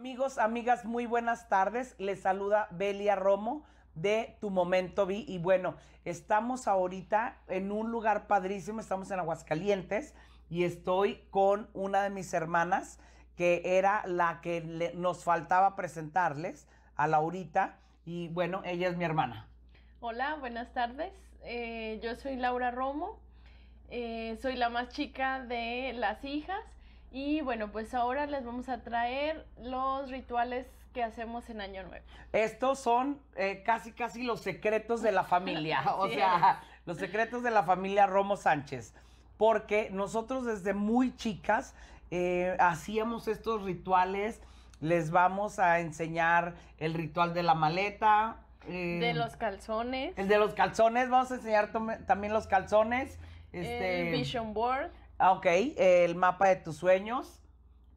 Amigos, amigas, muy buenas tardes. Les saluda Belia Romo de Tu Momento Vi. Y bueno, estamos ahorita en un lugar padrísimo, estamos en Aguascalientes y estoy con una de mis hermanas que era la que nos faltaba presentarles a Laurita. Y bueno, ella es mi hermana. Hola, buenas tardes. Eh, yo soy Laura Romo. Eh, soy la más chica de las hijas y bueno, pues ahora les vamos a traer los rituales que hacemos en Año Nuevo. Estos son eh, casi, casi los secretos de la familia, o sea, los secretos de la familia Romo Sánchez, porque nosotros desde muy chicas eh, hacíamos estos rituales, les vamos a enseñar el ritual de la maleta. Eh, de los calzones. El de los calzones, vamos a enseñar también los calzones. Este, el vision board. Ah, ok. El mapa de tus sueños.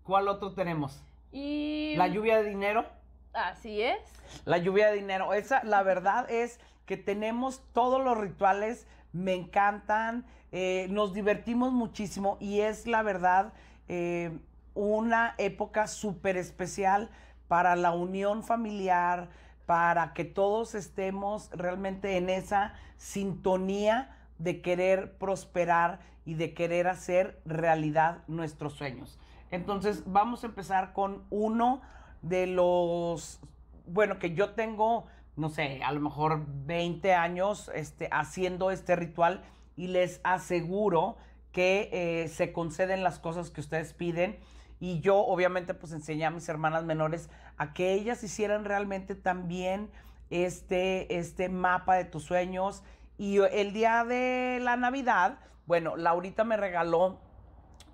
¿Cuál otro tenemos? Y... La lluvia de dinero. Así es. La lluvia de dinero. Esa, la verdad es que tenemos todos los rituales, me encantan, eh, nos divertimos muchísimo y es la verdad eh, una época súper especial para la unión familiar, para que todos estemos realmente en esa sintonía de querer prosperar y de querer hacer realidad nuestros sueños. Entonces vamos a empezar con uno de los, bueno, que yo tengo, no sé, a lo mejor 20 años este, haciendo este ritual y les aseguro que eh, se conceden las cosas que ustedes piden. Y yo obviamente pues enseñé a mis hermanas menores a que ellas hicieran realmente también este, este mapa de tus sueños y el día de la Navidad, bueno, Laurita me regaló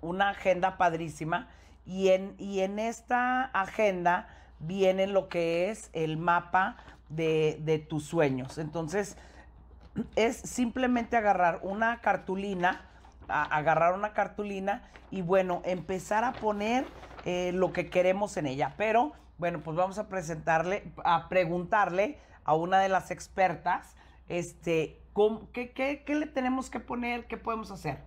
una agenda padrísima y en, y en esta agenda viene lo que es el mapa de, tus sueños. Entonces, es simplemente agarrar una cartulina, agarrar una cartulina y bueno, empezar a poner eh, lo que queremos en ella. Pero bueno, pues vamos a presentarle, a preguntarle a una de las expertas, este, qué, le tenemos que poner? ¿Qué podemos hacer?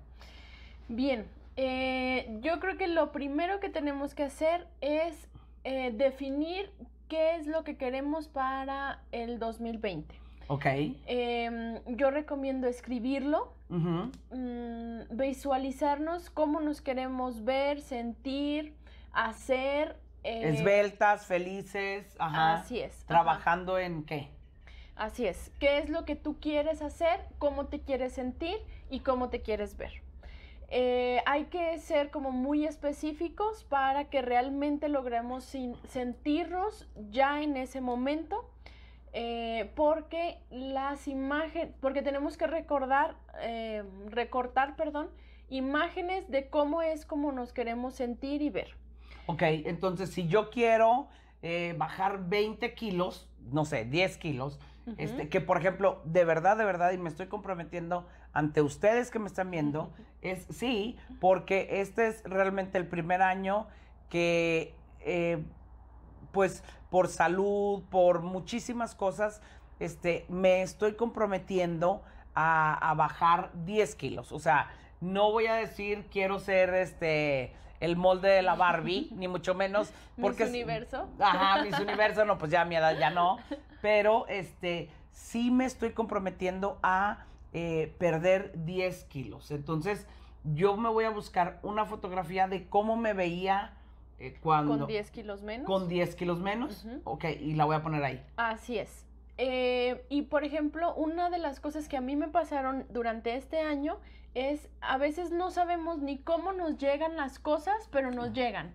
Bien, eh, yo creo que lo primero que tenemos que hacer es eh, definir qué es lo que queremos para el 2020. Ok. Em, yo recomiendo escribirlo, mm, visualizarnos cómo nos queremos ver, sentir, hacer. Eh, Esbeltas, felices, Así es. ¿Trabajando en qué? Así es, qué es lo que tú quieres hacer, cómo te quieres sentir y cómo te quieres ver. Eh, hay que ser como muy específicos para que realmente logremos sentirnos ya en ese momento. Eh, porque las imágenes, porque tenemos que recordar, eh, recortar, perdón, imágenes de cómo es como nos queremos sentir y ver. Ok, entonces si yo quiero bajar 20 kilos, no sé, 10 kilos, este, que por ejemplo, de verdad, de verdad, y me estoy comprometiendo ante ustedes que me están viendo, es sí, porque este es realmente el primer año que, eh, pues, por salud, por muchísimas cosas, este, me estoy comprometiendo a, a bajar 10 kilos. O sea, no voy a decir quiero ser este el molde de la Barbie, ni mucho menos. Porque, ¿Mis universo? Ajá, mis universo, no, pues ya mi edad ya no. Pero este sí me estoy comprometiendo a eh, perder 10 kilos. Entonces, yo me voy a buscar una fotografía de cómo me veía eh, cuando. Con 10 kilos menos. Con 10 kilos menos. Ok, y la voy a poner ahí. Así es. Eh, y por ejemplo, una de las cosas que a mí me pasaron durante este año es a veces no sabemos ni cómo nos llegan las cosas, pero nos llegan.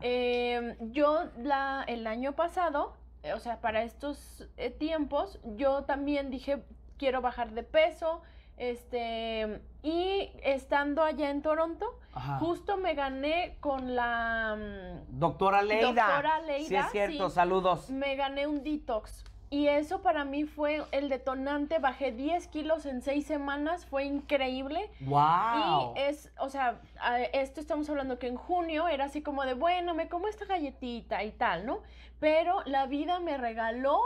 Eh, yo la, el año pasado, eh, o sea, para estos eh, tiempos, yo también dije, quiero bajar de peso, este, y estando allá en Toronto, justo me gané con la... Mm, doctora Leida. Doctora Sí, es cierto, saludos. Me gané un detox y eso para mí fue el detonante. Bajé 10 kilos en 6 semanas. Fue increíble. ¡Wow! Y es, o sea, esto estamos hablando que en junio era así como de, bueno, me como esta galletita y tal, ¿no? Pero la vida me regaló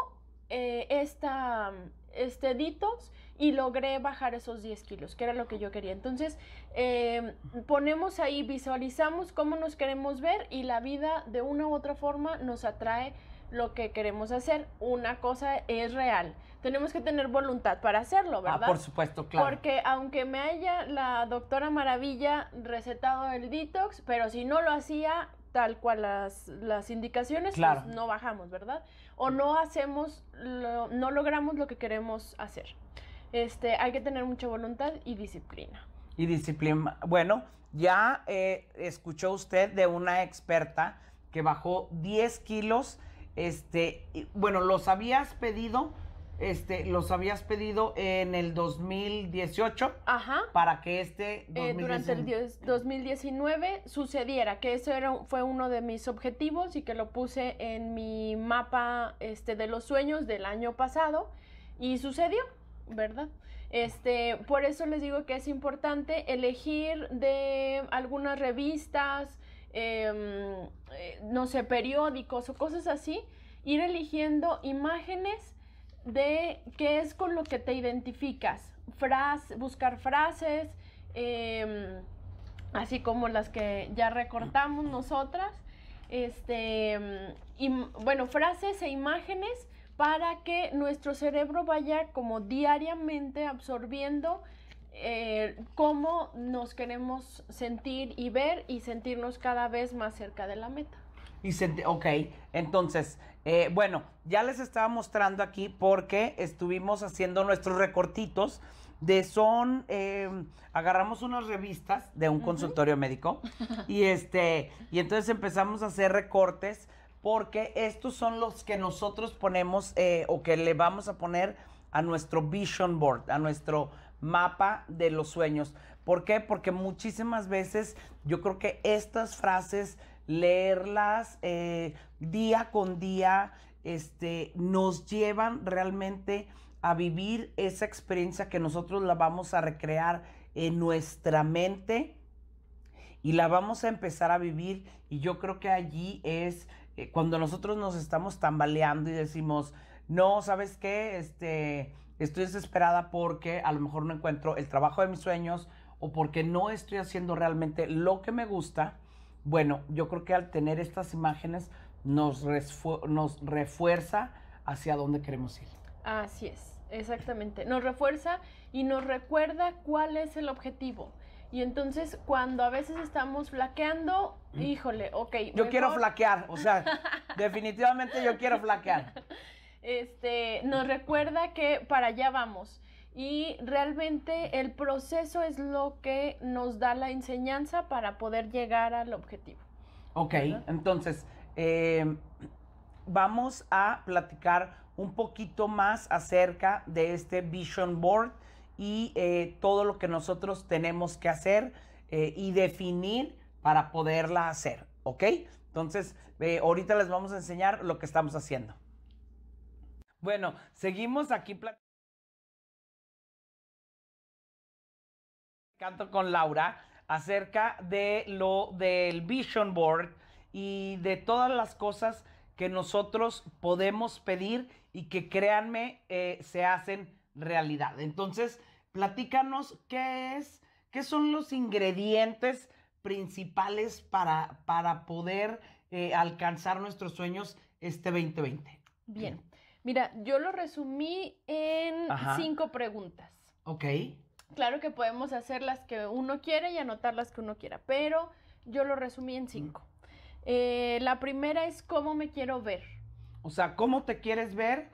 eh, esta, este y logré bajar esos 10 kilos, que era lo que yo quería. Entonces, em, ponemos ahí, visualizamos cómo nos queremos ver y la vida de una u otra forma nos atrae lo que queremos hacer, una cosa es real. Tenemos que tener voluntad para hacerlo, ah, ¿verdad? Ah, por supuesto, claro. Porque aunque me haya la doctora Maravilla recetado el detox, pero si no lo hacía tal cual las, las indicaciones, pues no bajamos, ¿verdad? O no hacemos, no logramos lo que queremos hacer. Este, hay que tener mucha voluntad y disciplina. Y disciplina. Bueno, ya eh, escuchó usted de una experta que bajó 10 kilos este, bueno, los habías pedido, este, los habías pedido en el 2018. Para que este 2019, eh, durante el 2019 sucediera, que eso era, fue uno de mis objetivos y que lo puse en mi mapa este, de los sueños del año pasado y sucedió, ¿verdad? Este, por eso les digo que es importante elegir de algunas revistas, Em, eh, no sé, periódicos o cosas así, ir eligiendo imágenes de qué es con lo que te identificas, buscar frases, em, así como las que ya recortamos nosotras, este, bueno, frases e imágenes para que nuestro cerebro vaya como diariamente absorbiendo eh, cómo nos queremos sentir y ver y sentirnos cada vez más cerca de la meta. Y ok, entonces, eh, bueno, ya les estaba mostrando aquí porque estuvimos haciendo nuestros recortitos de son, eh, agarramos unas revistas de un consultorio médico y este, y entonces empezamos a hacer recortes porque estos son los que nosotros ponemos o que le vamos a poner a nuestro vision board, a nuestro mapa de los sueños. ¿Por qué? Porque muchísimas veces yo creo que estas frases, leerlas eh, día con día, este, nos llevan realmente a vivir esa experiencia que nosotros la vamos a recrear en nuestra mente y la vamos a empezar a vivir. Y yo creo que allí es eh, cuando nosotros nos estamos tambaleando y decimos, no, ¿sabes qué? Este estoy desesperada porque a lo mejor no encuentro el trabajo de mis sueños o porque no estoy haciendo realmente lo que me gusta, bueno, yo creo que al tener estas imágenes nos, refuerza hacia dónde queremos ir. Así es, exactamente. Nos refuerza y nos recuerda cuál es el objetivo. Y entonces cuando a veces estamos flaqueando, mm. híjole, ok. Yo quiero flaquear, o sea, definitivamente yo quiero flaquear este, nos recuerda que para allá vamos. Y realmente el proceso es lo que nos da la enseñanza para poder llegar al objetivo. Ok, entonces eh, vamos a platicar un poquito más acerca de este Vision Board y eh, todo lo que nosotros tenemos que hacer eh, y definir para poderla hacer, ¿ok? Entonces, ahorita les vamos a enseñar lo que estamos haciendo. Bueno, seguimos aquí platicando con Laura acerca de lo del vision board y de todas las cosas que nosotros podemos pedir y que créanme eh, se hacen realidad. Entonces, platícanos qué es, qué son los ingredientes principales para, para poder eh, alcanzar nuestros sueños este 2020. Bien, Mira, yo lo resumí en cinco preguntas. Ok. Claro que podemos hacer las que uno quiere y anotar las que uno quiera, pero yo lo resumí en cinco. Eh, la primera es cómo me quiero ver. O sea, ¿cómo te quieres ver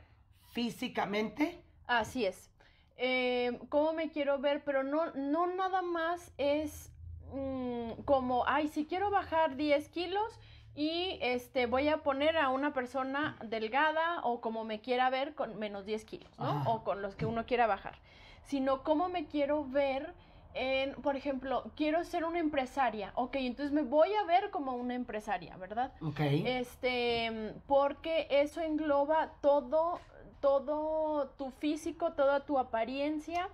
físicamente? Así es. Eh, ¿Cómo me quiero ver? Pero no, no nada más es mm, como, ay, si quiero bajar 10 kilos, y este, voy a poner a una persona delgada o como me quiera ver con menos 10 kilos, ¿no? Ah. O con los que uno quiera bajar. Sino como me quiero ver en, por ejemplo, quiero ser una empresaria. Ok, entonces me voy a ver como una empresaria, ¿verdad? Ok. Este, porque eso engloba todo, todo tu físico, toda tu apariencia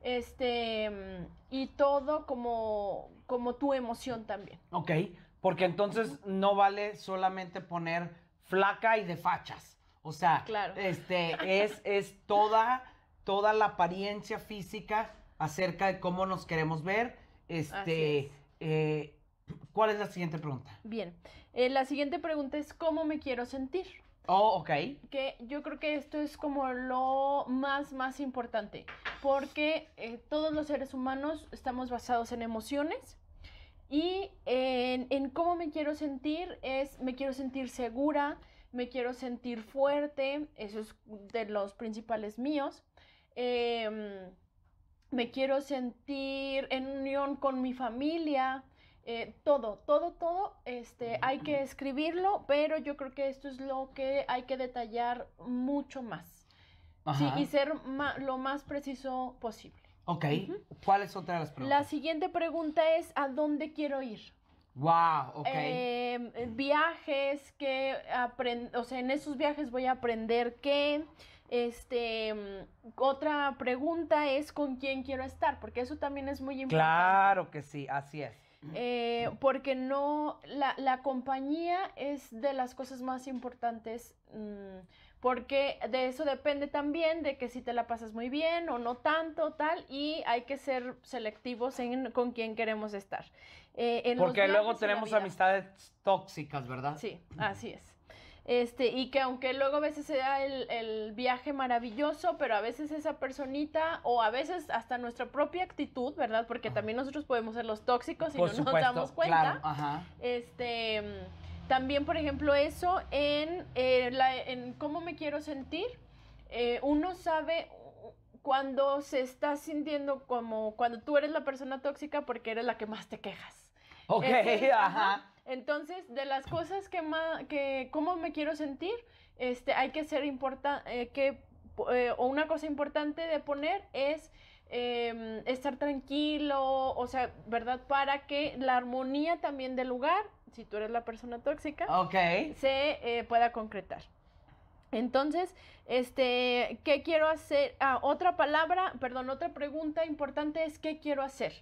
este y todo como como tu emoción también. Ok, porque entonces no vale solamente poner flaca y de fachas. O sea, este, es, es toda, toda la apariencia física acerca de cómo nos queremos ver. Este, eh, ¿Cuál es la siguiente pregunta? Bien, eh, la siguiente pregunta es cómo me quiero sentir. Oh, ok. Que yo creo que esto es como lo más, más importante, porque eh, todos los seres humanos estamos basados en emociones y en, cómo me quiero sentir es, me quiero sentir segura, me quiero sentir fuerte, eso es de los principales míos. Em, me quiero sentir en unión con mi familia, eh, todo, todo, todo, este, hay que escribirlo, pero yo creo que esto es lo que hay que detallar mucho más. y ser lo más preciso posible. Ok. ¿cuáles ¿Cuál otra las preguntas? La siguiente pregunta es, ¿a dónde quiero ir? Wow, ok. Eh, viajes, que aprendo, o sea, en esos viajes voy a aprender qué. Este, otra pregunta es con quién quiero estar, porque eso también es muy importante. Claro que sí, así es. Eh, porque no, la, compañía es de las cosas más importantes. Mm, porque de eso depende también de que si te la pasas muy bien o no tanto, tal, y hay que ser selectivos en con quién queremos estar. Eh, porque luego tenemos amistades tóxicas, ¿verdad? Sí, así es. Este, y que aunque luego a veces sea el, viaje maravilloso, pero a veces esa personita, o a veces hasta nuestra propia actitud, ¿verdad? Porque ah. también nosotros podemos ser los tóxicos y no nos damos cuenta. Claro, ajá. Este también, por ejemplo, eso en, eh, cómo me quiero sentir. Eh, uno sabe cuando se está sintiendo como cuando tú eres la persona tóxica porque eres la que más te quejas. Ok, ajá. Entonces, de las cosas que más, que cómo me quiero sentir, este, hay que ser importante, eh, que, o una cosa importante de poner es Em, estar tranquilo, o sea, ¿verdad? Para que la armonía también del lugar, si tú eres la persona tóxica, okay. se eh, pueda concretar. Entonces, este, ¿qué quiero hacer? Ah, otra palabra, perdón, otra pregunta importante es ¿qué quiero hacer?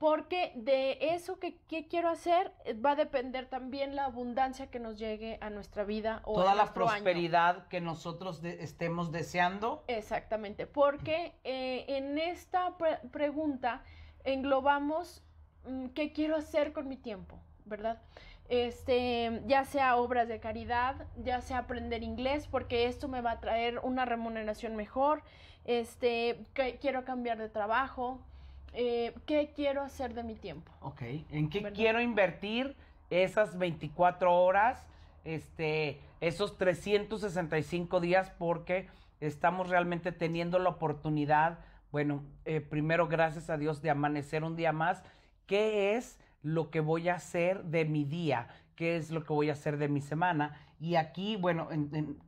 porque de eso que, quiero hacer eh, va a depender también la abundancia que nos llegue a nuestra vida o toda la prosperidad que nosotros estemos deseando. Exactamente, porque eh, en esta pregunta englobamos mm, qué quiero hacer con mi tiempo, ¿verdad? Este, ya sea obras de caridad, ya sea aprender inglés, porque esto me va a traer una remuneración mejor. Este, quiero cambiar de trabajo, eh, qué quiero hacer de mi tiempo. Ok, ¿en qué quiero invertir esas 24 horas, este, esos 365 días? Porque estamos realmente teniendo la oportunidad, bueno, eh, primero gracias a Dios de amanecer un día más. ¿Qué es lo que voy a hacer de mi día? ¿Qué es lo que voy a hacer de mi semana? Y aquí, bueno,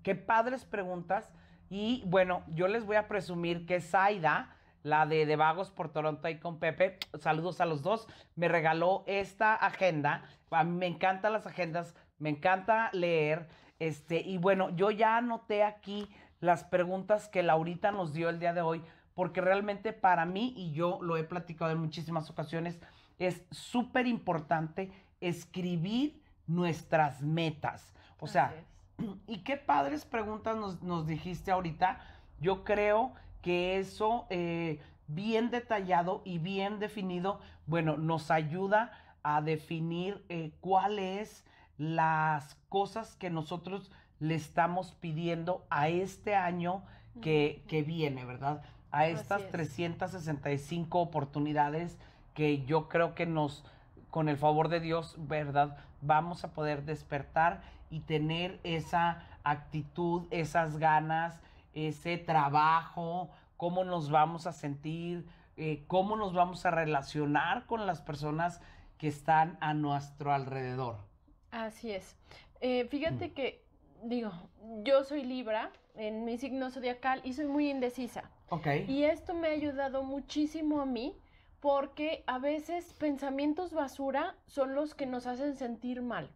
qué padres preguntas. Y bueno, yo les voy a presumir que Saida la de, de Vagos por Toronto y con Pepe. Saludos a los dos. Me regaló esta agenda. A mí me encantan las agendas, me encanta leer. Este, y bueno, yo ya anoté aquí las preguntas que Laurita nos dio el día de hoy, porque realmente para mí, y yo lo he platicado en muchísimas ocasiones, es súper importante escribir nuestras metas. O sea, y qué padres preguntas nos, nos dijiste ahorita. Yo creo que eso eh, bien detallado y bien definido, bueno, nos ayuda a definir eh, cuáles las cosas que nosotros le estamos pidiendo a este año que, viene, ¿verdad? A estas 365 oportunidades que yo creo que nos, con el favor de Dios, ¿verdad? Vamos a poder despertar y tener esa actitud, esas ganas, ese trabajo, cómo nos vamos a sentir, eh, cómo nos vamos a relacionar con las personas que están a nuestro alrededor. Así es. Eh, fíjate mm. que, digo, yo soy Libra en mi signo zodiacal y soy muy indecisa. Ok. Y esto me ha ayudado muchísimo a mí porque a veces pensamientos basura son los que nos hacen sentir mal.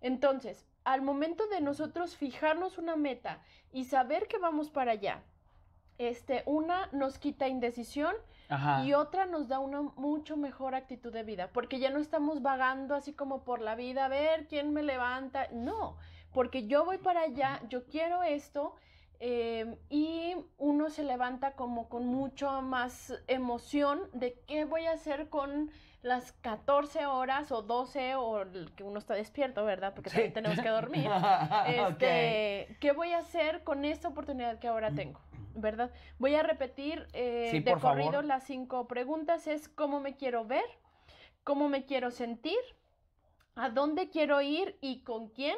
Entonces, al momento de nosotros fijarnos una meta y saber que vamos para allá, este, una nos quita indecisión y otra nos da una mucho mejor actitud de vida, porque ya no estamos vagando así como por la vida, a ver quién me levanta, no, porque yo voy para allá, yo quiero esto. Em, y uno se levanta como con mucho más emoción de qué voy a hacer con las 14 horas o 12 o que uno está despierto, ¿verdad? Porque también tenemos que dormir. Este, ¿Qué voy a hacer con esta oportunidad que ahora tengo? ¿Verdad? Voy a repetir eh, de corrido las cinco preguntas. Es cómo me quiero ver, cómo me quiero sentir, a dónde quiero ir y con quién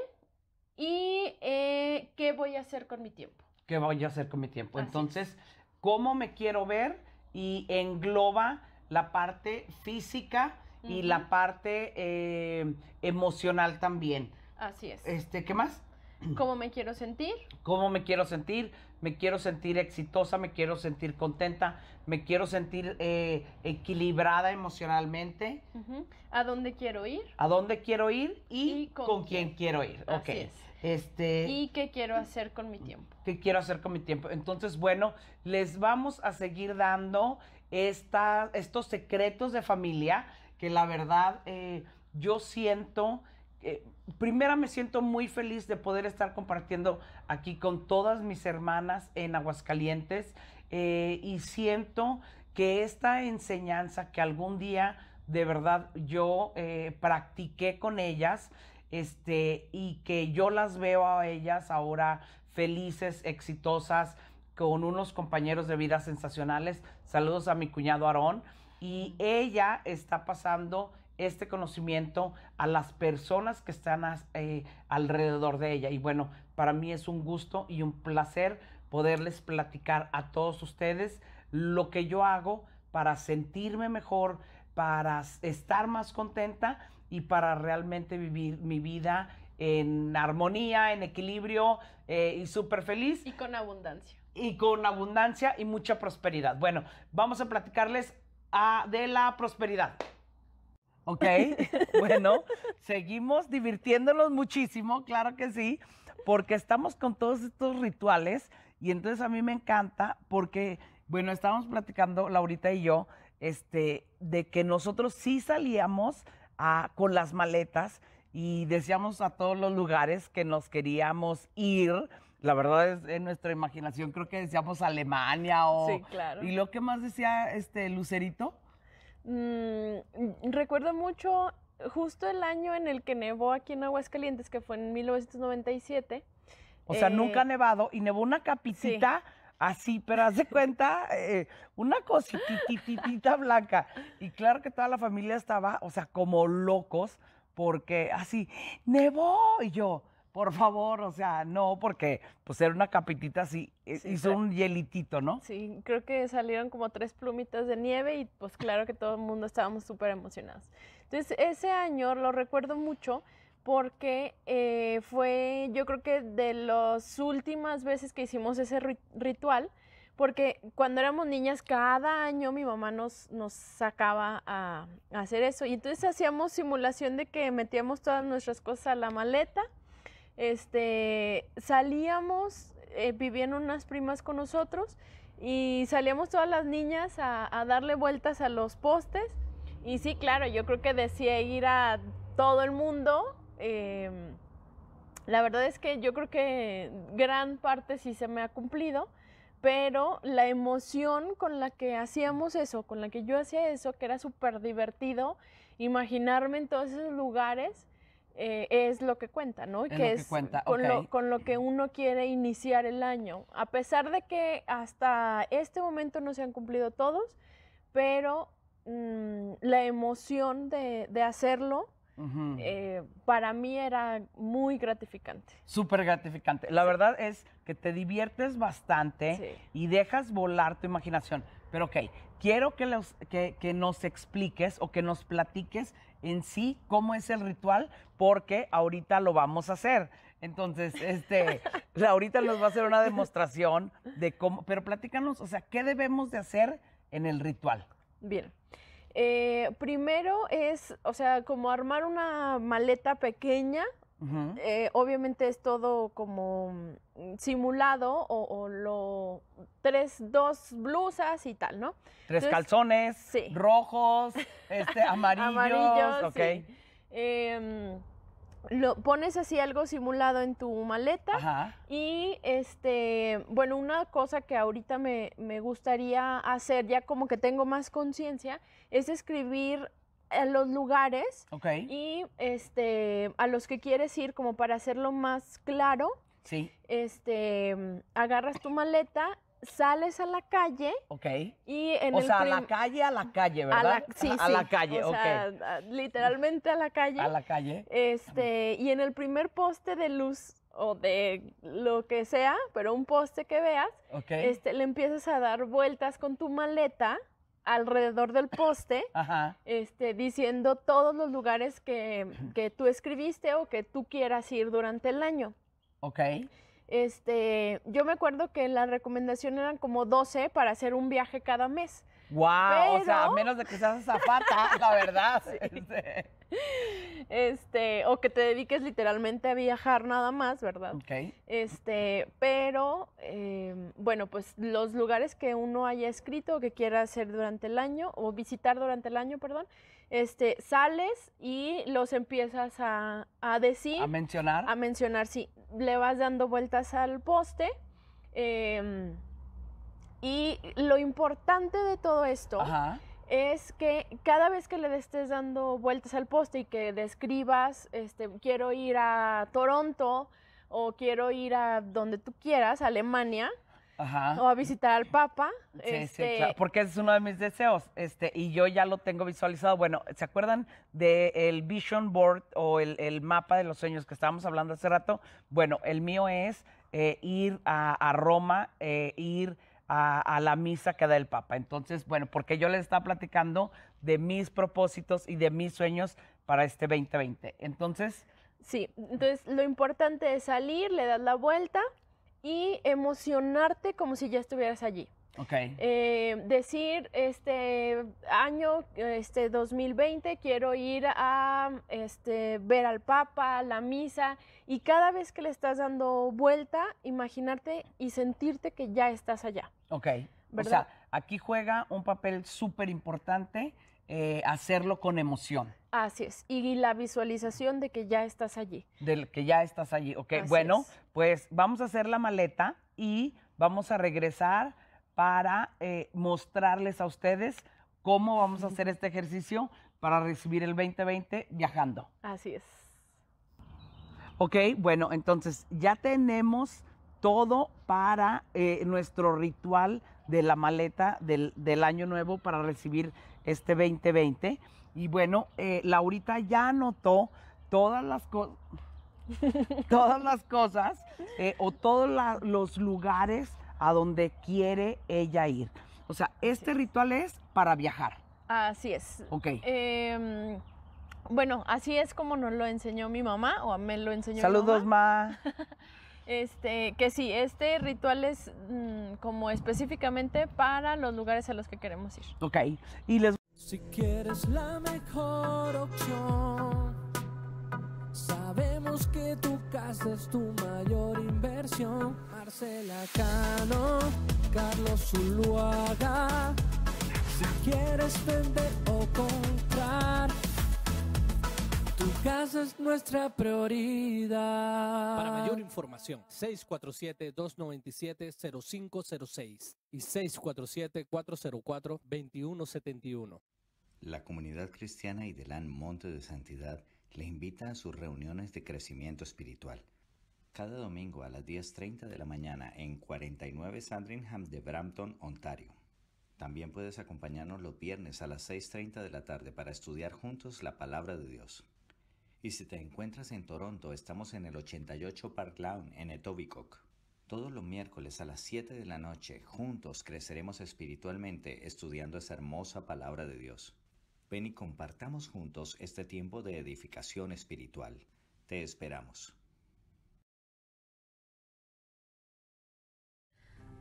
y eh, qué voy a hacer con mi tiempo. ¿Qué voy a hacer con mi tiempo? Entonces, ¿cómo me quiero ver? Y engloba la parte física y la parte eh, emocional también. Así es. Este, ¿qué más? ¿Cómo me quiero sentir? ¿Cómo me quiero sentir? Me quiero sentir exitosa, me quiero sentir contenta, me quiero sentir eh, equilibrada emocionalmente. ¿A dónde quiero ir? ¿A dónde quiero ir? ¿Y, con, quién? quiero ir? Así Es. Este, ¿Y qué quiero hacer con mi tiempo? ¿Qué quiero hacer con mi tiempo? Entonces, bueno, les vamos a seguir dando estos secretos de familia que la verdad eh, yo siento... Eh, primera me siento muy feliz de poder estar compartiendo aquí con todas mis hermanas en Aguascalientes eh, y siento que esta enseñanza que algún día de verdad yo practiqué con ellas este, y que yo las veo a ellas ahora felices, exitosas, con unos compañeros de vida sensacionales. Saludos a mi cuñado Aarón. Y ella está pasando este conocimiento a las personas que están eh, alrededor de ella. Y bueno, para mí es un gusto y un placer poderles platicar a todos ustedes lo que yo hago para sentirme mejor, para estar más contenta y para realmente vivir mi vida en armonía, en equilibrio eh, y súper feliz. Y con abundancia y con abundancia y mucha prosperidad. Bueno, vamos a platicarles a, ah, de la prosperidad. Ok, bueno, seguimos divirtiéndonos muchísimo, claro que sí, porque estamos con todos estos rituales y entonces a mí me encanta porque, bueno, estábamos platicando Laurita y yo, este, de que nosotros sí salíamos ah, con las maletas y decíamos a todos los lugares que nos queríamos ir la verdad es en nuestra imaginación creo que decíamos Alemania o sí, claro. y lo que más decía este Lucerito mm, recuerdo mucho justo el año en el que nevó aquí en Aguascalientes que fue en 1997 o sea eh, nunca ha nevado y nevó una capicita Así, pero haz cuenta, eh, una cositititita blanca. Y claro que toda la familia estaba, o sea, como locos, porque así, nevó. Y yo, por favor, o sea, no, porque pues era una capitita así, eh, hizo un hielitito, ¿no? Sí, creo que salieron como tres plumitas de nieve y pues claro que todo el mundo estábamos súper emocionados. Entonces ese año lo recuerdo mucho porque eh, fue yo creo que de las últimas veces que hicimos ese ritual, porque cuando éramos niñas cada año mi mamá nos, nos sacaba a hacer eso y entonces hacíamos simulación de que metíamos todas nuestras cosas a la maleta este, salíamos, eh, vivían unas primas con nosotros y salíamos todas las niñas a, darle vueltas a los postes. Y sí, claro, yo creo que decía ir a todo el mundo. Eh, la verdad es que yo creo que gran parte sí se me ha cumplido, pero la emoción con la que hacíamos eso, con la que yo hacía eso, que era súper divertido, imaginarme en todos esos lugares eh, es lo que cuenta, ¿no? que es Con, lo, con, lo, que uno quiere iniciar el año. A pesar de que hasta este momento no se han cumplido todos, pero mm, la emoción de, hacerlo eh, para mí era muy gratificante. Súper gratificante. La verdad es que te diviertes bastante y dejas volar tu imaginación. Pero ok, quiero que, los, que, nos expliques o que nos platiques en sí cómo es el ritual, porque ahorita lo vamos a hacer. Entonces, este, ahorita nos va a hacer una demostración de cómo, pero platícanos, o sea, ¿qué debemos de hacer en el ritual? Bien. Eh, primero es, o sea, como armar una maleta pequeña, eh, obviamente es todo como mm, simulado o, lo tres dos blusas y tal, ¿no? Tres calzones, rojos, este amarillos, amarillos ok. Em, lo pones así algo simulado en tu maleta y este bueno una cosa que ahorita me, me gustaría hacer ya como que tengo más conciencia es escribir a los lugares y este a los que quieres ir como para hacerlo más claro. Sí. Este, mm, agarras tu maleta, sales a la calle. Ok. Y en o sea, a la calle, a la calle, ¿verdad? A la, sí, la calle, literalmente a la calle. A la calle. Este, y en el primer poste de luz o de lo que sea, pero un poste que veas, okay. este, le empiezas a dar vueltas con tu maleta alrededor del poste, Este, diciendo todos los lugares que, que, tú escribiste o que tú quieras ir durante el año. Ok. Este, yo me acuerdo que la recomendación eran como 12 para hacer un viaje cada mes. ¡Wow! O sea, a menos de que seas zapata, la verdad. Este, este, o que te dediques literalmente a viajar nada más, ¿verdad? Ok. Este, pero, em, bueno, pues los lugares que uno haya escrito o que quiera hacer durante el año, o visitar durante el año, perdón, este, sales y los empiezas a, decir. A mencionar. A mencionar, sí. Le vas dando vueltas al poste. Em, y lo importante de todo esto Ajá es que cada vez que le estés dando vueltas al poste y que describas, este, quiero ir a Toronto o quiero ir a donde tú quieras, a Alemania, o a visitar al Papa. Sí, sí, este, porque ese es uno de mis deseos, este, y yo ya lo tengo visualizado. Bueno, ¿se acuerdan del Vision Board o el, mapa de los sueños que estábamos hablando hace rato? Bueno, el mío es eh, ir a, Roma, eh, ir a, la misa que da el Papa. Entonces, bueno, porque yo les estaba platicando de mis propósitos y de mis sueños para este 2020. Entonces... Sí, entonces lo importante es salir, le das la vuelta, y emocionarte como si ya estuvieras allí. Ok. Eh, decir, este año, este 2020, quiero ir a este, ver al Papa, la misa, y cada vez que le estás dando vuelta, imaginarte y sentirte que ya estás allá. Ok. O sea, aquí juega un papel súper importante eh, hacerlo con emoción. Así es. Y la visualización de que ya estás allí. Del que ya estás allí. Ok, bueno, pues vamos a hacer la maleta y vamos a regresar para eh, mostrarles a ustedes cómo vamos a hacer este ejercicio para recibir el 2020 viajando. Así es. Ok, bueno, entonces ya tenemos todo para eh, nuestro ritual de la maleta del, del año nuevo para recibir este 2020. Y bueno, eh, Laurita ya anotó todas las cosas. todas las cosas eh, o todos los lugares a donde quiere ella ir. O sea, este ritual es para viajar. Así es. Ok. Em, bueno, así es como nos lo enseñó mi mamá o me lo enseñó Saludos, mi mamá. ma. Este, que sí, este ritual es mm, como específicamente para los lugares a los que queremos ir. Ok, y les... Si quieres la mejor opción, sabemos que tu casa es tu mayor inversión. Marcela Cano, Carlos Zuluaga, si quieres vender o comprar tu casa es nuestra prioridad. Para mayor información, 647-297-0506 y 647-404-2171. La comunidad cristiana y Idelán Monte de Santidad le invita a sus reuniones de crecimiento espiritual. Cada domingo a las 10.30 de la mañana en 49 Sandringham de Brampton, Ontario. También puedes acompañarnos los viernes a las 6.30 de la tarde para estudiar juntos la palabra de Dios. Y si te encuentras en Toronto, estamos en el 88 Park en Etobicoke. Todos los miércoles a las 7 de la noche, juntos creceremos espiritualmente estudiando esa hermosa palabra de Dios. Ven y compartamos juntos este tiempo de edificación espiritual. Te esperamos.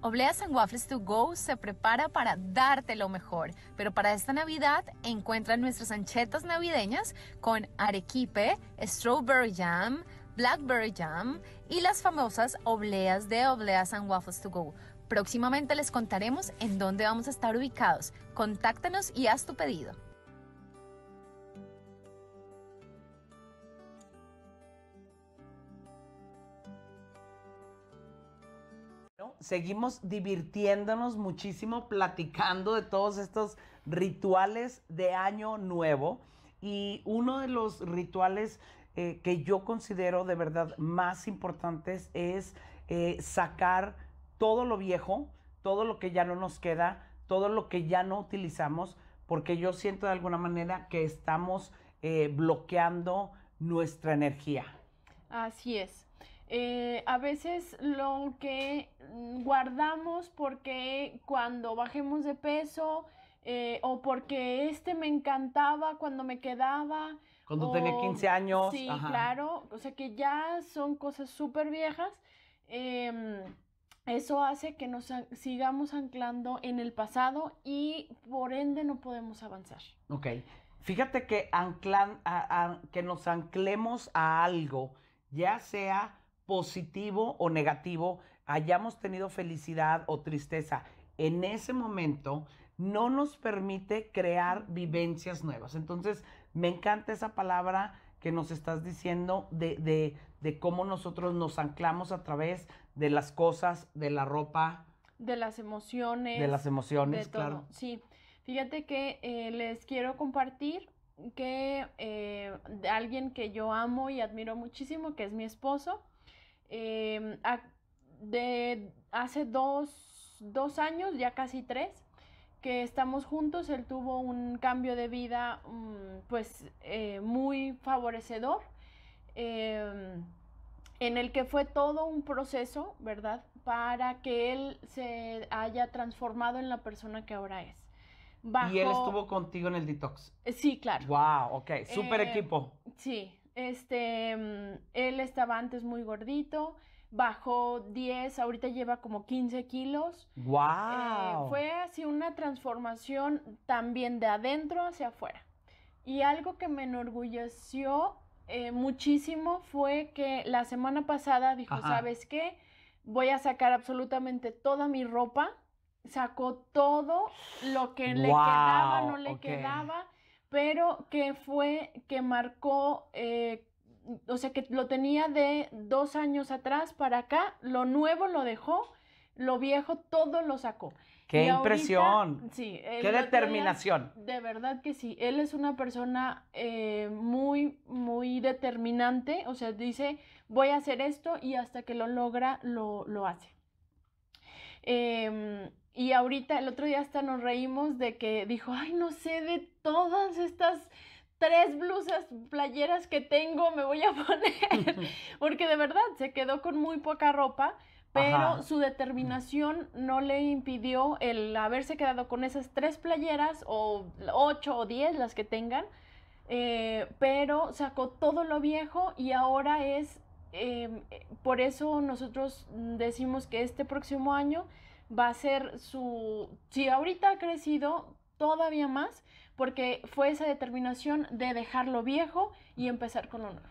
Obleas and Waffles to Go se prepara para darte lo mejor, pero para esta Navidad encuentra nuestras anchetas navideñas con arequipe, strawberry jam, blackberry jam y las famosas obleas de Obleas and Waffles to Go. Próximamente les contaremos en dónde vamos a estar ubicados. Contáctanos y haz tu pedido. seguimos divirtiéndonos muchísimo platicando de todos estos rituales de año nuevo. Y uno de los rituales eh, que yo considero de verdad más importantes es eh, sacar todo lo viejo, todo lo que ya no nos queda, todo lo que ya no utilizamos, porque yo siento de alguna manera que estamos eh, bloqueando nuestra energía. Así es. Eh, a veces lo que guardamos porque cuando bajemos de peso eh, o porque este me encantaba cuando me quedaba. Cuando tenía 15 años. Sí, claro. O sea que ya son cosas súper viejas. Em, eso hace que nos sigamos anclando en el pasado y por ende no podemos avanzar. Ok. Fíjate que, anclan, que nos anclemos a algo, ya sea positivo o negativo, hayamos tenido felicidad o tristeza en ese momento, no nos permite crear vivencias nuevas. Entonces, me encanta esa palabra que nos estás diciendo de, de, de cómo nosotros nos anclamos a través de las cosas, de la ropa. De las emociones. De las emociones, claro. Sí. Fíjate que eh, les quiero compartir que eh, de alguien que yo amo y admiro muchísimo, que es mi esposo, Em, de hace dos, años, ya casi tres, que estamos juntos, él tuvo un cambio de vida mm, pues eh, muy favorecedor, em, en el que fue todo un proceso, ¿verdad? Para que él se haya transformado en la persona que ahora es. Y él estuvo contigo en el detox. Sí, claro. Wow, ok, super eh, equipo. Sí, este, mm, él estaba antes muy gordito, bajó 10, ahorita lleva como 15 kilos. ¡Wow! Eh, fue así una transformación también de adentro hacia afuera. Y algo que me enorgulleció eh, muchísimo fue que la semana pasada dijo, ¿sabes qué? Voy a sacar absolutamente toda mi ropa. Sacó todo lo que le quedaba, no le quedaba pero que fue, que marcó, eh, o sea, que lo tenía de dos años atrás para acá, lo nuevo lo dejó, lo viejo todo lo sacó. ¡Qué impresión! sí. ¡Qué determinación! de verdad que sí. Él es una persona eh, muy, muy determinante. O sea, dice, voy a hacer esto y hasta que lo logra, lo, lo hace. Em, y ahorita, el otro día hasta nos reímos de que dijo, ay, no sé, de todas estas tres blusas, playeras que tengo, me voy a poner. Porque de verdad se quedó con muy poca ropa, pero su determinación no le impidió el haberse quedado con esas tres playeras o ocho o diez, las que tengan. Eh, pero sacó todo lo viejo y ahora es, em, por eso nosotros decimos que este próximo año va a ser su, si ahorita ha crecido todavía más, porque fue esa determinación de dejarlo viejo y empezar con lo nuevo.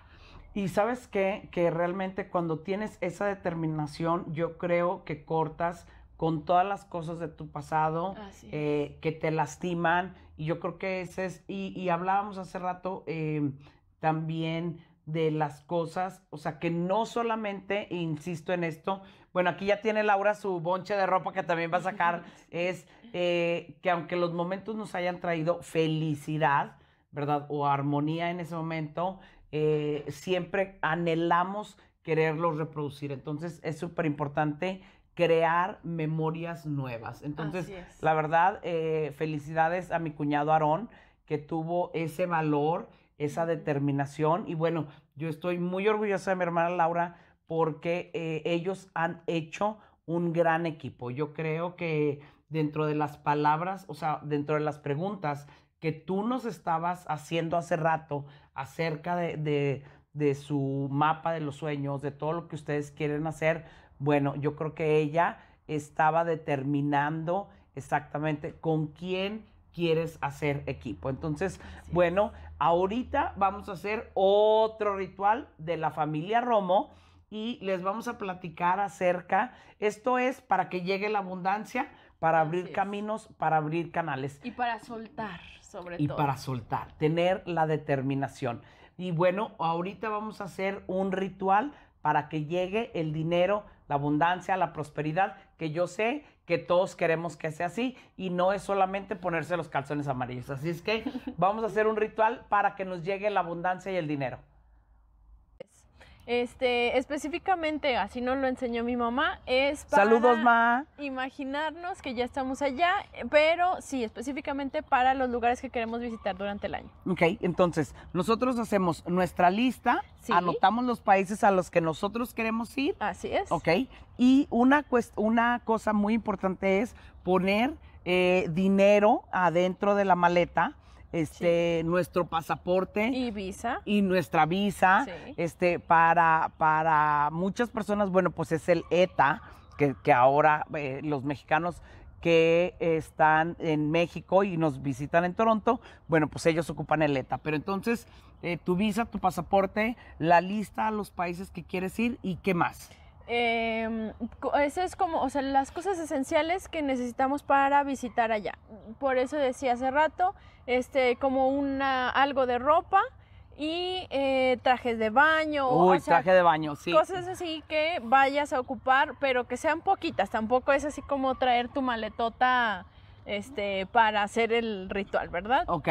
Y sabes qué, que realmente cuando tienes esa determinación, yo creo que cortas con todas las cosas de tu pasado eh, que te lastiman. Y yo creo que ese es, y, hablábamos hace rato eh, también de las cosas, o sea, que no solamente, insisto en esto, bueno, aquí ya tiene Laura su bonche de ropa que también va a sacar, es eh, que aunque los momentos nos hayan traído felicidad, ¿verdad? O armonía en ese momento, eh, siempre anhelamos quererlos reproducir. Entonces es súper importante crear memorias nuevas. Entonces, la verdad, eh, felicidades a mi cuñado Aarón, que tuvo ese valor esa determinación. Y bueno, yo estoy muy orgullosa de mi hermana Laura porque eh, ellos han hecho un gran equipo. Yo creo que dentro de las palabras, o sea, dentro de las preguntas que tú nos estabas haciendo hace rato acerca de, de, su mapa de los sueños, de todo lo que ustedes quieren hacer, bueno, yo creo que ella estaba determinando exactamente con quién quieres hacer equipo. Entonces, bueno, Ahorita vamos a hacer otro ritual de la familia Romo y les vamos a platicar acerca, esto es para que llegue la abundancia, para abrir caminos, para abrir canales. Y para soltar, sobre todo. Y para soltar, tener la determinación. Y bueno, ahorita vamos a hacer un ritual para que llegue el dinero, la abundancia, la prosperidad, que yo sé que todos queremos que sea así y no es solamente ponerse los calzones amarillos. Así es que vamos a hacer un ritual para que nos llegue la abundancia y el dinero. Este, específicamente, así nos lo enseñó mi mamá, es para Saludos, imaginarnos que ya estamos allá, pero sí, específicamente para los lugares que queremos visitar durante el año. Ok, entonces, nosotros hacemos nuestra lista, anotamos los países a los que nosotros queremos ir. Así es. Ok, y una, una cosa muy importante es poner eh, dinero adentro de la maleta este, nuestro pasaporte. Y visa. Y nuestra visa. Este, para, para muchas personas, bueno, pues es el ETA, que, que ahora eh, los mexicanos que están en México y nos visitan en Toronto, bueno, pues ellos ocupan el ETA. Pero entonces, eh, tu visa, tu pasaporte, la lista, los países que quieres ir y qué más. Em, eso es como, o sea, las cosas esenciales que necesitamos para visitar allá. Por eso decía hace rato, este, como una, algo de ropa y eh, trajes de baño. sí. Cosas así que vayas a ocupar, pero que sean poquitas. Tampoco es así como traer tu maletota este, para hacer el ritual, ¿verdad? Ok.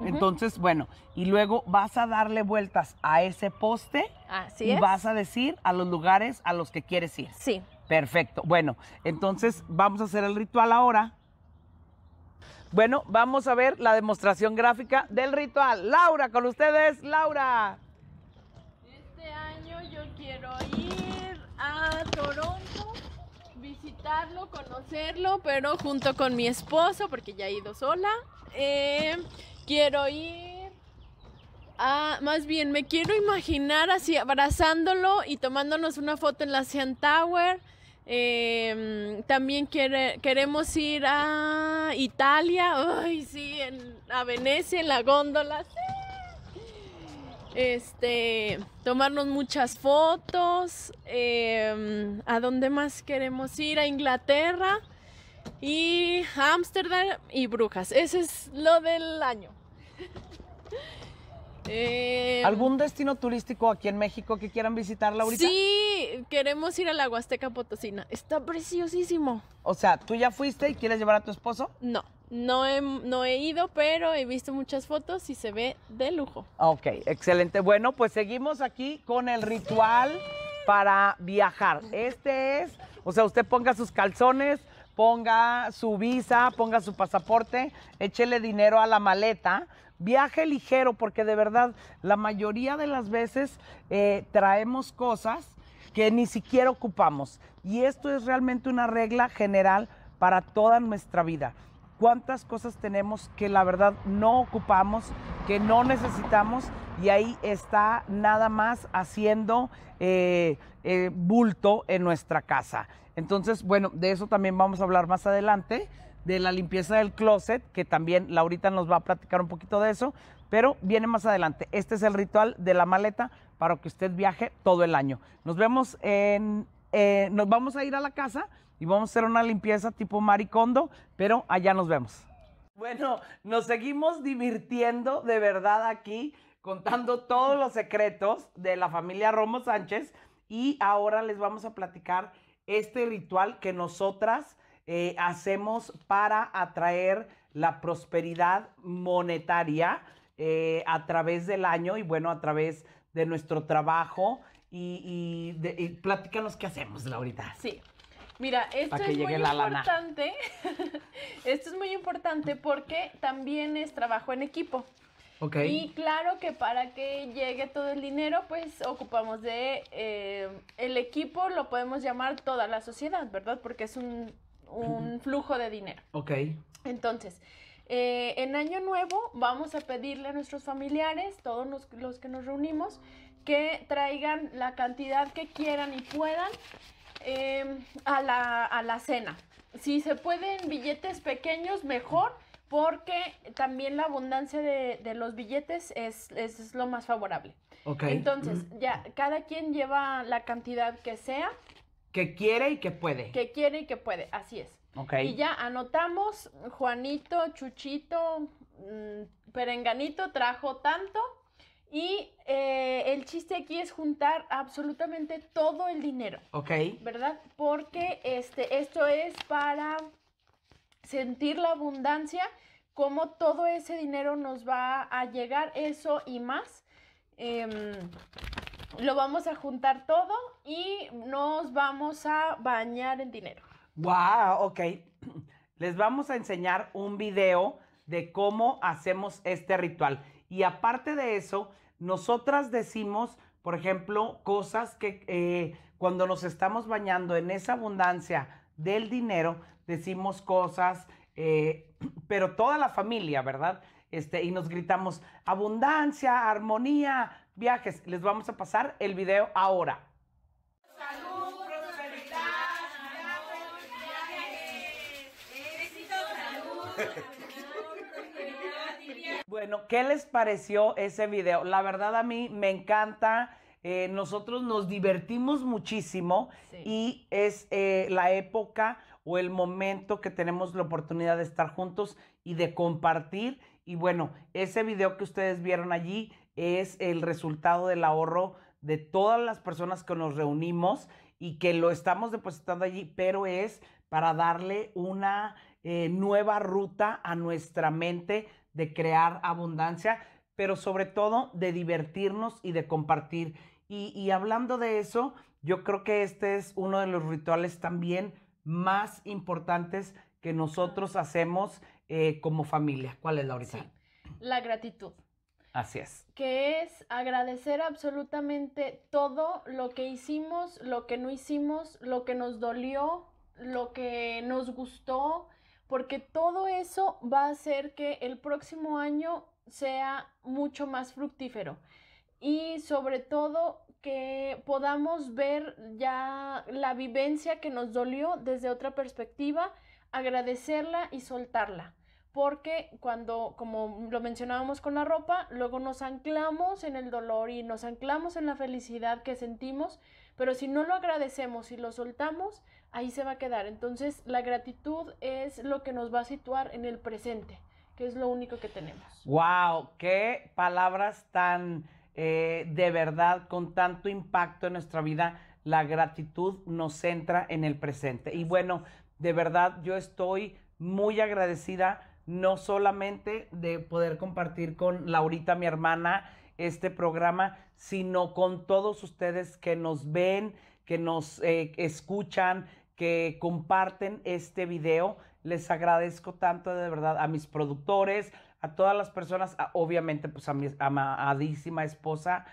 Entonces, bueno, y luego vas a darle vueltas a ese poste Así y vas a decir a los lugares a los que quieres ir. Sí. Perfecto. Bueno, entonces vamos a hacer el ritual ahora. Bueno, vamos a ver la demostración gráfica del ritual. Laura, con ustedes, Laura. Este año yo quiero ir a Toronto, visitarlo, conocerlo, pero junto con mi esposo, porque ya he ido sola. Eh, quiero ir a, más bien, me quiero imaginar así abrazándolo y tomándonos una foto en la Sean Tower. Em, también quiere, queremos ir a Italia, ay sí, en, a Venecia en la góndola. Este, tomarnos muchas fotos. Em, ¿A dónde más queremos ir? A Inglaterra y Ámsterdam y Brujas. Ese es lo del año. Eh, ¿Algún destino turístico aquí en México que quieran visitar, Laurita? Sí, queremos ir a la Huasteca Potosina. Está preciosísimo. O sea, ¿tú ya fuiste y quieres llevar a tu esposo? No, no no he ido, pero he visto muchas fotos y se ve de lujo. Ok, excelente. Bueno, pues seguimos aquí con el ritual para viajar. Este es, o sea, usted ponga sus calzones, ponga su visa, ponga su pasaporte, échele dinero a la maleta Viaje ligero porque de verdad la mayoría de las veces eh, traemos cosas que ni siquiera ocupamos. Y esto es realmente una regla general para toda nuestra vida. ¿Cuántas cosas tenemos que la verdad no ocupamos, que no necesitamos? Y ahí está nada más haciendo eh, eh, bulto en nuestra casa. Entonces, bueno, de eso también vamos a hablar más adelante de la limpieza del closet, que también Laurita nos va a platicar un poquito de eso, pero viene más adelante. Este es el ritual de la maleta para que usted viaje todo el año. Nos vemos en... Eh, nos vamos a ir a la casa y vamos a hacer una limpieza tipo maricondo, pero allá nos vemos. Bueno, nos seguimos divirtiendo de verdad aquí, contando todos los secretos de la familia Romo Sánchez y ahora les vamos a platicar este ritual que nosotras eh, hacemos para atraer la prosperidad monetaria eh, a través del año y bueno, a través de nuestro trabajo. Y, y, platícanos qué hacemos, Laurita. Sí. Mira, esto es muy importante. esto es muy importante porque también es trabajo en equipo. Y claro que para que llegue todo el dinero, pues ocupamos de eh, el equipo, lo podemos llamar toda la sociedad, ¿verdad? Porque es un un flujo de dinero. Ok. Entonces, eh, en Año Nuevo vamos a pedirle a nuestros familiares, todos los, que nos reunimos, que traigan la cantidad que quieran y puedan em, a, la, cena. Si se pueden billetes pequeños, mejor porque también la abundancia de, los billetes es, es, lo más favorable. Okay. Entonces, ya cada quien lleva la cantidad que sea que quiere y que puede. Que quiere y que puede, así es. Y ya anotamos, Juanito, Chuchito, mm, Perenganito trajo tanto. Y eh, el chiste aquí es juntar absolutamente todo el dinero. Ok. ¿Verdad? Porque este, esto es para sentir la abundancia, cómo todo ese dinero nos va a llegar, eso y más. Em, lo vamos a juntar todo y nos vamos a bañar en dinero. ¡Wow! Ok. Les vamos a enseñar un video de cómo hacemos este ritual. Y aparte de eso, nosotras decimos, por ejemplo, cosas que eh, cuando nos estamos bañando en esa abundancia del dinero, decimos cosas, eh, pero toda la familia, ¿verdad? Este, y nos gritamos abundancia, armonía, viajes. Les vamos a pasar el video ahora. Salud, prosperidad, viajes, éxito, salud. Bueno, ¿qué les pareció ese video? La verdad a mí me encanta. Eh, nosotros nos divertimos muchísimo y es eh, la época o el momento que tenemos la oportunidad de estar juntos y de compartir y bueno, ese video que ustedes vieron allí es el resultado del ahorro de todas las personas que nos reunimos y que lo estamos depositando allí, pero es para darle una eh, nueva ruta a nuestra mente de crear abundancia, pero sobre todo de divertirnos y de compartir. Y, y hablando de eso, yo creo que este es uno de los rituales también más importantes que nosotros hacemos eh, como familia? ¿Cuál es la oración? La gratitud. Así es. Que es agradecer absolutamente todo lo que hicimos, lo que no hicimos, lo que nos dolió, lo que nos gustó, porque todo eso va a hacer que el próximo año sea mucho más fructífero y sobre todo que podamos ver ya la vivencia que nos dolió desde otra perspectiva agradecerla y soltarla. Porque cuando, como lo mencionábamos con la ropa, luego nos anclamos en el dolor y nos anclamos en la felicidad que sentimos, pero si no lo agradecemos y lo soltamos, ahí se va a quedar. Entonces la gratitud es lo que nos va a situar en el presente, que es lo único que tenemos. ¡Wow! ¡Qué palabras tan eh, de verdad, con tanto impacto en nuestra vida! la gratitud nos centra en el presente. Y bueno, de verdad yo estoy muy agradecida no solamente de poder compartir con Laurita, mi hermana, este programa, sino con todos ustedes que nos ven, que nos eh, escuchan, que comparten este video. Les agradezco tanto de verdad a mis productores, a todas las personas, obviamente pues a mi amadísima esposa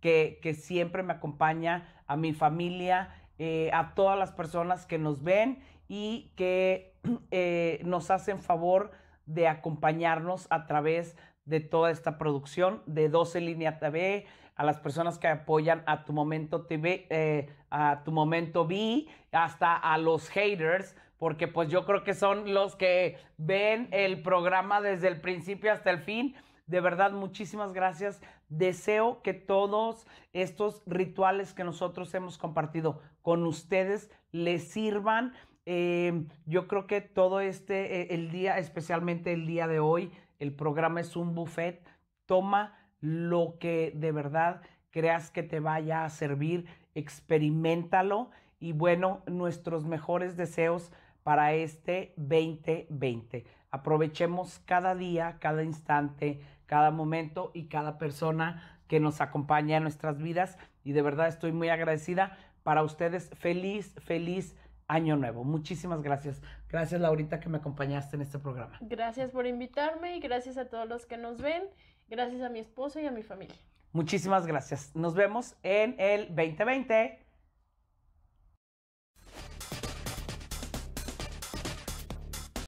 que, siempre me acompaña, a mi familia, eh, a todas las personas que nos ven y que eh, nos hacen favor de acompañarnos a través de toda esta producción de 12 Línea TV, a las personas que apoyan a Tu Momento TV, eh, a Tu Momento B, hasta a los haters, porque pues yo creo que son los que ven el programa desde el principio hasta el fin. De verdad, muchísimas gracias. Deseo que todos estos rituales que nosotros hemos compartido con ustedes les sirvan Em, yo creo que todo este, e, el día, especialmente el día de hoy, el programa es un buffet. Toma lo que de verdad creas que te vaya a servir, experimentalo y bueno, nuestros mejores deseos para este 2020. Aprovechemos cada día, cada instante, cada momento y cada persona que nos acompaña en nuestras vidas y de verdad estoy muy agradecida para ustedes. Feliz, feliz año nuevo. Muchísimas gracias. Gracias, Laurita, que me acompañaste en este programa. Gracias por invitarme y gracias a todos los que nos ven. Gracias a mi esposo y a mi familia. Muchísimas gracias. Nos vemos en el 2020.